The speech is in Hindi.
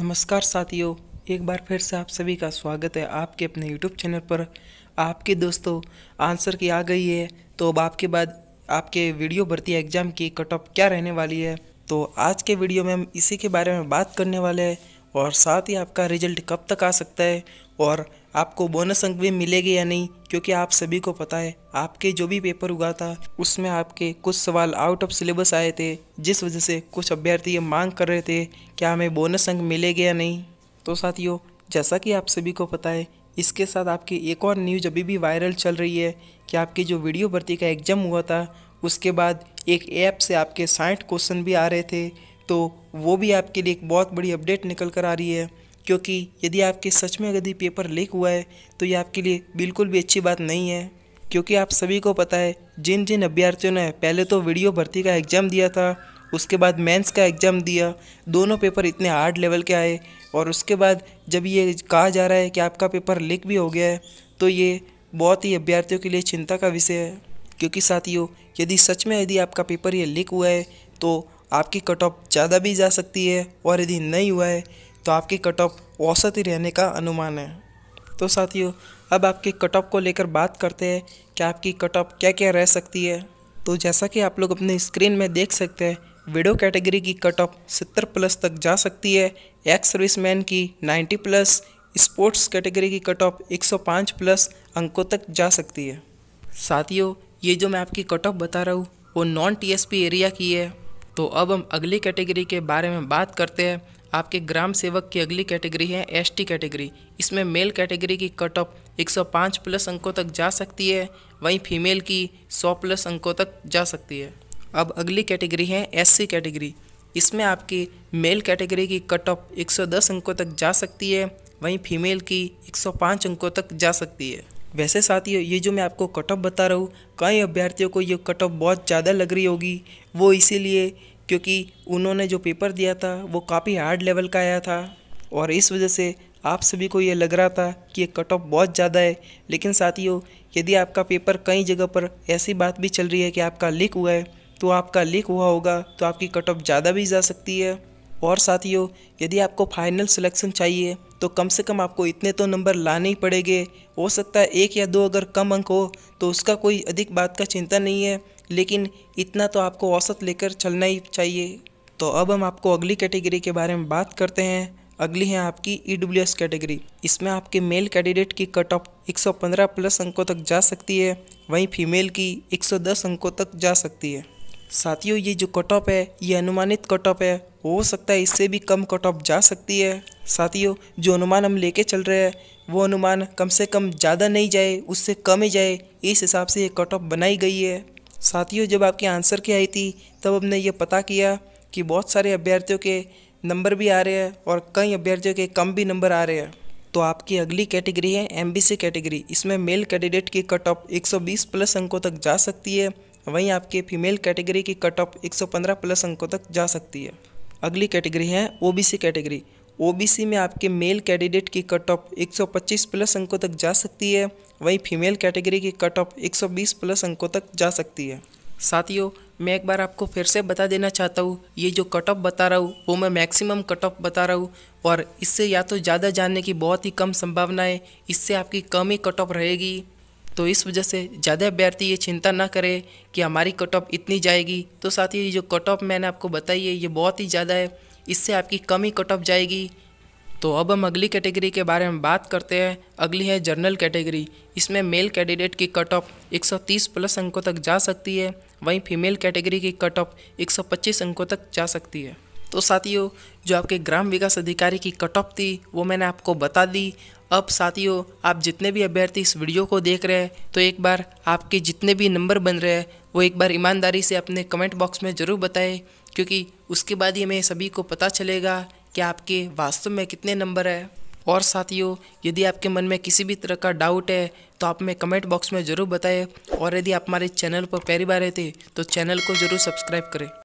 नमस्कार साथियों एक बार फिर से आप सभी का स्वागत है आपके अपने यूट्यूब चैनल पर आपके दोस्तों आंसर की आ गई है तो अब आपके बाद आपके वीडियो भर्ती एग्जाम की कट ऑफ क्या रहने वाली है तो आज के वीडियो में हम इसी के बारे में बात करने वाले हैं और साथ ही आपका रिजल्ट कब तक आ सकता है और आपको बोनस अंक भी मिलेगी या नहीं क्योंकि आप सभी को पता है आपके जो भी पेपर हुआ था उसमें आपके कुछ सवाल आउट ऑफ सिलेबस आए थे जिस वजह से कुछ अभ्यर्थी ये मांग कर रहे थे कि हमें बोनस अंक मिलेगा या नहीं तो साथियों जैसा कि आप सभी को पता है इसके साथ आपकी एक और न्यूज अभी भी वायरल चल रही है कि आपकी जो वीडियो भर्ती का एग्ज़ाम हुआ था उसके बाद एक ऐप से आपके साठ क्वेश्चन भी आ रहे थे तो वो भी आपके लिए एक बहुत बड़ी अपडेट निकल कर आ रही है क्योंकि यदि आपके सच में यदि पेपर लीक हुआ है तो ये आपके लिए बिल्कुल भी अच्छी बात नहीं है क्योंकि आप सभी को पता है जिन जिन अभ्यर्थियों ने पहले तो वीडियो भर्ती का एग्ज़ाम दिया था उसके बाद मेंस का एग्ज़ाम दिया दोनों पेपर इतने हार्ड लेवल के आए और उसके बाद जब ये कहा जा रहा है कि आपका पेपर लीक भी हो गया है तो ये बहुत ही अभ्यर्थियों के लिए चिंता का विषय है क्योंकि साथियों यदि सच में यदि आपका पेपर ये लीक हुआ है तो आपकी कट ऑफ ज़्यादा भी जा सकती है और यदि नहीं हुआ है तो आपकी कट ऑफ औसत ही रहने का अनुमान है तो साथियों अब आपकी कट ऑफ को लेकर बात करते हैं कि आपकी कट ऑफ क्या क्या रह सकती है तो जैसा कि आप लोग अपने स्क्रीन में देख सकते हैं विडो कैटेगरी की कट ऑफ सत्तर प्लस तक जा सकती है एक्स सर्विस मैन की नाइन्टी प्लस स्पोर्ट्स कैटेगरी की कट ऑफ पाँच प्लस अंकों तक जा सकती है साथियों ये जो मैं आपकी कट ऑफ बता रहा हूँ वो नॉन पी एरिया की है तो अब हम अगली कैटेगरी के बारे में बात करते हैं आपके ग्राम सेवक की अगली कैटेगरी है एसटी कैटेगरी इसमें मेल कैटेगरी की कट ऑफ 105 प्लस अंकों तक जा सकती है वहीं फीमेल की 100 प्लस अंकों तक जा सकती है अब अगली कैटेगरी है एससी कैटेगरी इसमें आपकी मेल कैटेगरी की कट ऑफ 110 अंकों तक जा सकती है वहीं फीमेल की 105 अंकों तक जा सकती है वैसे साथियों ये जो मैं आपको कट ऑफ बता रहा हूँ कई अभ्यर्थियों को ये कट ऑफ बहुत ज़्यादा लग रही होगी वो इसीलिए क्योंकि उन्होंने जो पेपर दिया था वो काफ़ी हार्ड लेवल का आया था और इस वजह से आप सभी को ये लग रहा था कि ये कट ऑफ बहुत ज़्यादा है लेकिन साथियों यदि आपका पेपर कई जगह पर ऐसी बात भी चल रही है कि आपका लीक हुआ है तो आपका लीक हुआ होगा तो आपकी कट ऑफ ज़्यादा भी जा सकती है और साथियों यदि आपको फाइनल सिलेक्शन चाहिए तो कम से कम आपको इतने तो नंबर लाने ही पड़ेंगे हो सकता है एक या दो अगर कम अंक हो तो उसका कोई अधिक बात का चिंता नहीं है लेकिन इतना तो आपको औसत लेकर चलना ही चाहिए तो अब हम आपको अगली कैटेगरी के बारे में बात करते हैं अगली है आपकी ई e कैटेगरी इसमें आपके मेल कैंडिडेट की कट ऑफ 115 प्लस अंकों तक जा सकती है वहीं फीमेल की 110 अंकों तक जा सकती है साथियों ये जो कट ऑफ है ये अनुमानित कट ऑफ है हो सकता है इससे भी कम कट ऑफ जा सकती है साथियों जो अनुमान हम लेके चल रहे हैं वो अनुमान कम से कम ज़्यादा नहीं जाए उससे कम ही जाए इस हिसाब से ये कट ऑफ बनाई गई है साथियों जब आपके आंसर की आई थी तब हमने ये पता किया कि बहुत सारे अभ्यर्थियों के नंबर भी आ रहे हैं और कई अभ्यर्थियों के कम भी नंबर आ रहे हैं तो आपकी अगली कैटेगरी है एम कैटेगरी इसमें मेल कैंडिडेट की कट ऑफ एक प्लस अंकों तक जा सकती है वहीं आपके फीमेल कैटेगरी की कट ऑफ एक प्लस अंकों तक जा सकती है अगली कैटेगरी है ओबीसी कैटेगरी ओबीसी में आपके मेल कैंडिडेट की कट ऑफ 125 प्लस अंकों तक जा सकती है वहीं फीमेल कैटेगरी की कट ऑफ 120 प्लस अंकों तक जा सकती है साथियों मैं एक बार आपको फिर से बता देना चाहता हूँ ये जो कट ऑफ बता रहा हूँ वो मैं मैक्सिमम कट ऑफ बता रहा हूँ और इससे या तो ज़्यादा जानने की बहुत ही कम संभावना है इससे आपकी कम ही कट ऑफ रहेगी तो इस वजह से ज़्यादा अभ्यर्थी ये चिंता ना करें कि हमारी कट ऑफ इतनी जाएगी तो साथ ही जो कट ऑफ मैंने आपको बताई है ये बहुत ही ज़्यादा है इससे आपकी कम ही कट ऑफ जाएगी तो अब हम अगली कैटेगरी के बारे में बात करते हैं अगली है जर्नल कैटेगरी इसमें मेल कैंडिडेट की कट ऑफ 130 प्लस अंकों तक जा सकती है वहीं फीमेल कैटेगरी की कट ऑफ 125 अंकों तक जा सकती है तो साथियों जो आपके ग्राम विकास अधिकारी की कट ऑफ थी वो मैंने आपको बता दी अब साथियों आप जितने भी अभ्यर्थी इस वीडियो को देख रहे हैं तो एक बार आपके जितने भी नंबर बन रहे हैं वो एक बार ईमानदारी से अपने कमेंट बॉक्स में ज़रूर बताएं क्योंकि उसके बाद ही हमें सभी को पता चलेगा कि आपके वास्तव में कितने नंबर है और साथियों यदि आपके मन में किसी भी तरह का डाउट है तो आप हमें कमेंट बॉक्स में ज़रूर बताएं और यदि आप हमारे चैनल पर पहली बार रहते तो चैनल को ज़रूर सब्सक्राइब करें